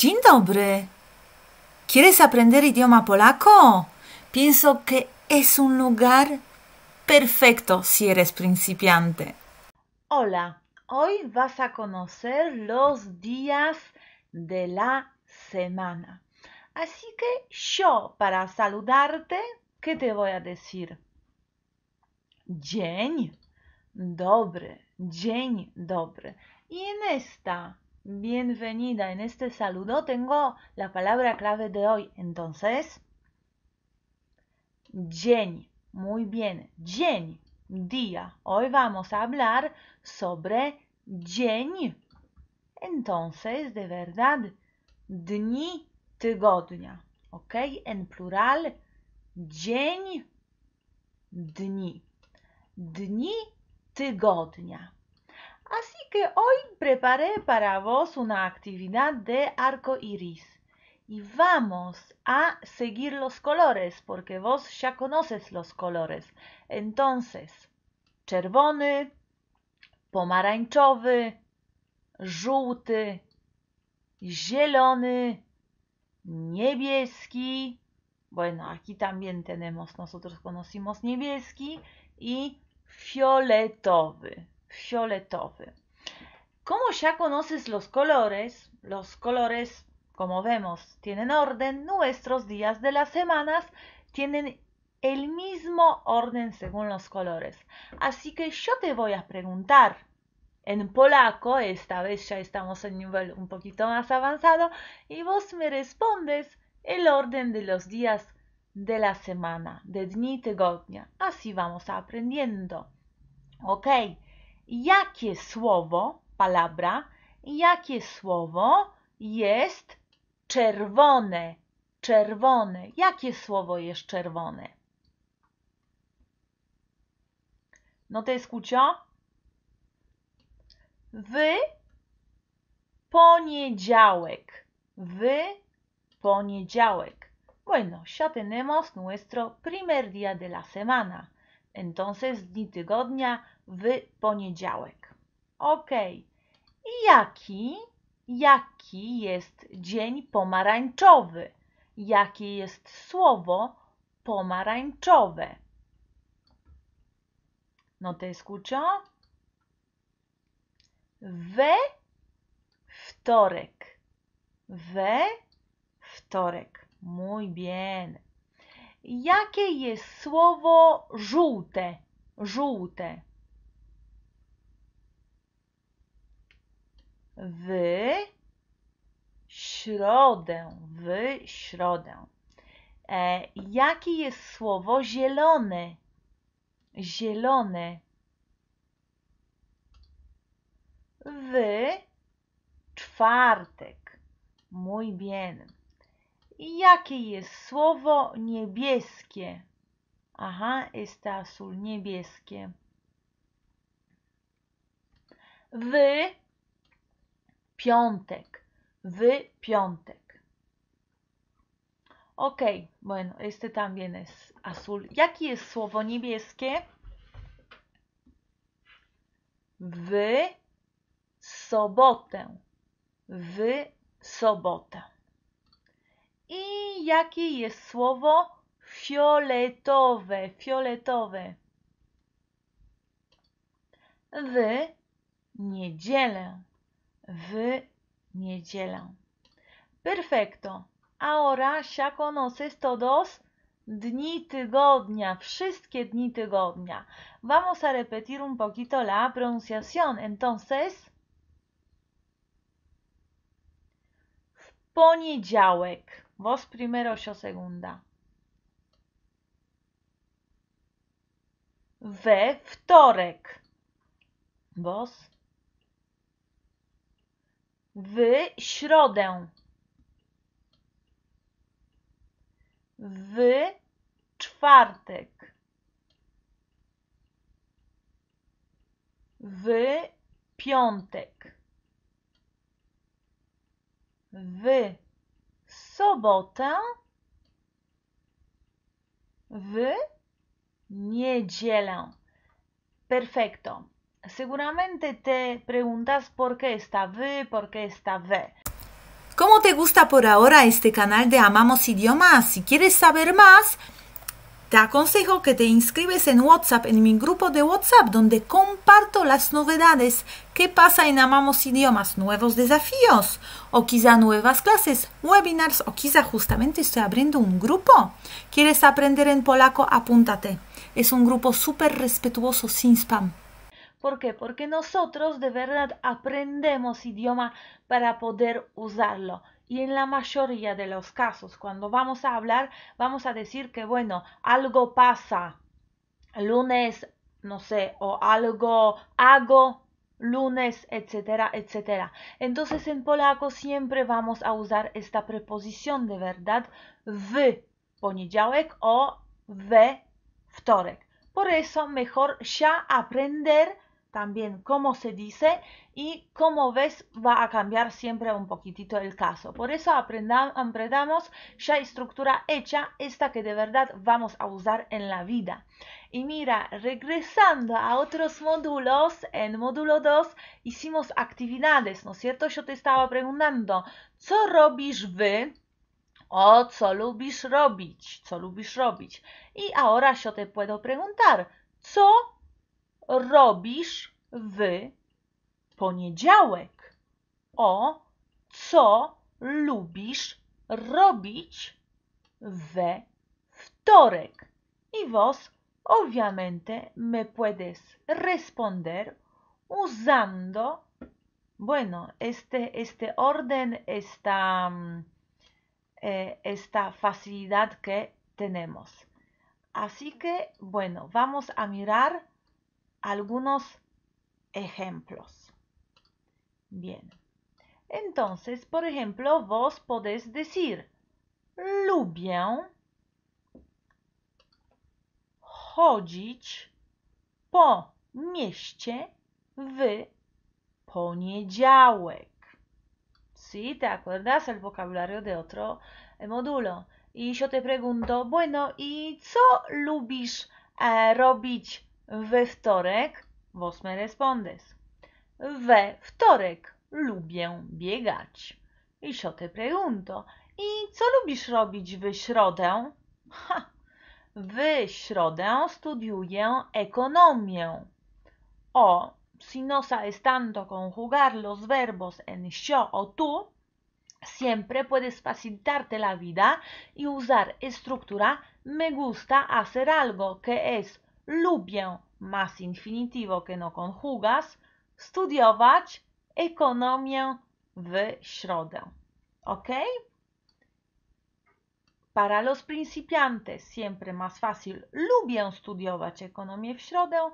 Dzień dobry. ¿Quieres aprender idioma polaco? Pienso que es un lugar perfecto si eres principiante. Hola, hoy vas a conocer los días de la semana. Así que yo, para saludarte, ¿qué te voy a decir? Dzień dobry, dzień dobry. Y en esta bienvenida. En este saludo tengo la palabra clave de hoy. Entonces, Jenny. Muy bien. Día. Hoy vamos a hablar sobre Jenny. Entonces, de verdad, dni tygodnia. ¿Ok? En plural, dzień, dni. Dni tygodnia. Así que hoy preparé para vos una actividad de arco iris. Y vamos a seguir los colores, porque vos ya conoces los colores. Entonces, czerwony, pomarańczowy, żółty, zielony, niebieski. Bueno, aquí también tenemos, nosotros conocimos niebieski y fioletowy, fioletowy. Como ya conoces los colores, los colores, como vemos, tienen orden, nuestros días de las semanas tienen el mismo orden según los colores. Así que yo te voy a preguntar en polaco, esta vez ya estamos en nivel un poquito más avanzado, y vos me respondes el orden de los días de la semana, de dni tygodnia. Así vamos aprendiendo. Ok, jakie słowo palabra, jakie słowo jest czerwone? Czerwone. Jakie słowo jest czerwone? No to jest kucio. Wy poniedziałek. Wy poniedziałek. Bueno, ya tenemos nuestro primer día de la semana. Entonces, dni tygodnia w poniedziałek. Ok. Jaki, jaki jest dzień pomarańczowy? Jakie jest słowo pomarańczowe? No te escucho? We wtorek. We wtorek. Muy bien. Jakie jest słowo żółte? Żółte. w środę, w środę. E, jakie jest słowo zielony? Zielony. W czwartek. mój bien. Jakie jest słowo niebieskie? Aha, jest azul, niebieskie. W piątek, w piątek. Ok, bueno, este también es azul. Jakie jest słowo niebieskie? W sobotę, w sobotę. I jakie jest słowo fioletowe, fioletowe? W niedzielę, w niedzielę. Perfecto. Ahora ya conoces todos dni tygodnia, wszystkie dni tygodnia. Vamos a repetir un poquito la pronunciación. Entonces, w poniedziałek. Vos primero, yo segunda. We wtorek. Vos w środę w czwartek w piątek w sobotę w niedzielę perfekto Seguramente te preguntas por qué está V, por qué está V. ¿Cómo te gusta por ahora este canal de Amamos Idiomas? Si quieres saber más, te aconsejo que te inscribes en WhatsApp, en mi grupo de WhatsApp, donde comparto las novedades, qué pasa en Amamos Idiomas, nuevos desafíos, o quizá nuevas clases, webinars, o quizá justamente estoy abriendo un grupo. ¿Quieres aprender en polaco? Apúntate. Es un grupo súper respetuoso, sin spam. ¿Por qué? Porque nosotros de verdad aprendemos idioma para poder usarlo. Y en la mayoría de los casos, cuando vamos a hablar, vamos a decir que, bueno, algo pasa lunes, no sé, o algo hago lunes, etcétera, etcétera. Entonces en polaco siempre vamos a usar esta preposición de verdad w poniedziałek o w wtorek. Por eso mejor ya aprender también cómo se dice y cómo ves va a cambiar siempre un poquitito el caso. Por eso aprendamos ya estructura hecha, esta que de verdad vamos a usar en la vida. Y mira, regresando a otros módulos, en módulo 2 hicimos actividades, ¿no es cierto? Yo te estaba preguntando, ¿co robisz wy? O co lubisz robić? Co Y ahora yo te puedo preguntar, ¿co robisz v poniedziałek? O co lubisz robić we wtorek? Y vos obviamente me puedes responder usando bueno, este, este orden, esta mm, eh, facilidad que tenemos. Así que, bueno, vamos a mirar algunos ejemplos. Bien. Entonces, por ejemplo, vos podés decir lubię chodzić po mieście w poniedziałek. ¿Sí? ¿Te acuerdas el vocabulario de otro eh, módulo? Y yo te pregunto, bueno, ¿y co lubisz eh, robić We wtorek vos me respondes. We wtorek lubię biegać. I yo te pregunto. I co lubisz robić w środę? Ha! W środę studiuję ekonomię. O, si no sabes tanto conjugar los verbos en yo o tú, siempre puedes facilitarte la vida y usar estructura me gusta hacer algo que es lubię más infinitivo que no conjugas, studiować ekonomię w środę. ¿Ok? Para los principiantes siempre más fácil. Lubię studiować economía w środę.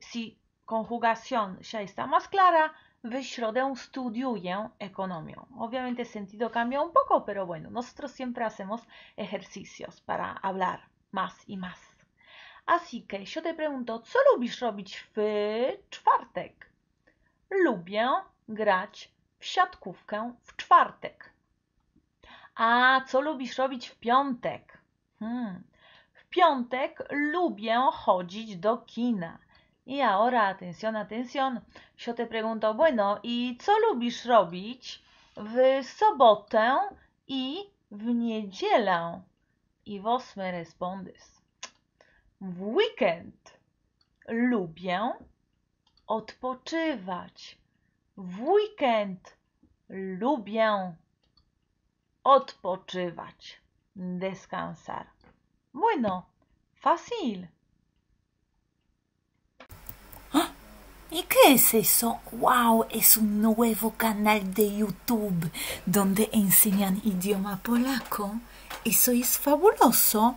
Si conjugación ya está más clara, w środę studiuję economía. Obviamente el sentido cambia un poco, pero bueno, nosotros siempre hacemos ejercicios para hablar más y más. Así que yo te pregunto, co lubisz robić w czwartek? Lubię grać w siatkówkę w czwartek. A co lubisz robić w piątek? Hmm. W piątek lubię chodzić do kina. I ahora, atención, atención. Yo te pregunto, bueno, ¿y co lubisz robić w sobotę i w niedzielę? I vos me respondes w weekend. Lubię odpoczywać. W weekend lubię odpoczywać. Descansar. Bueno, fácil. Ah, ¿Y qué es eso? ¡Wow! Es un nuevo canal de YouTube donde enseñan idioma polaco. Eso es fabuloso.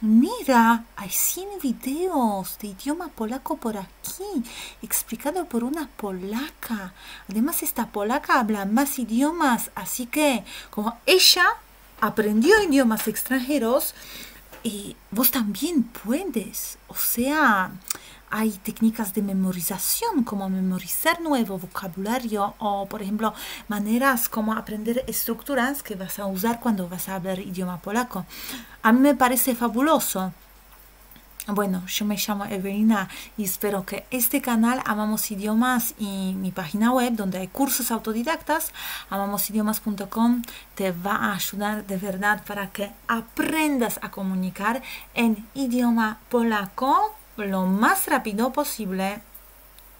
Mira, hay 100 videos de idioma polaco por aquí, explicado por una polaca. Además, esta polaca habla más idiomas, así que como ella aprendió idiomas extranjeros, y eh, vos también puedes. O sea, hay técnicas de memorización, como memorizar nuevo vocabulario o, por ejemplo, maneras como aprender estructuras que vas a usar cuando vas a hablar idioma polaco. A mí me parece fabuloso. Bueno, yo me llamo Evelina y espero que este canal Amamos Idiomas y mi página web donde hay cursos autodidactas, amamosidiomas.com, te va a ayudar de verdad para que aprendas a comunicar en idioma polaco lo más rápido posible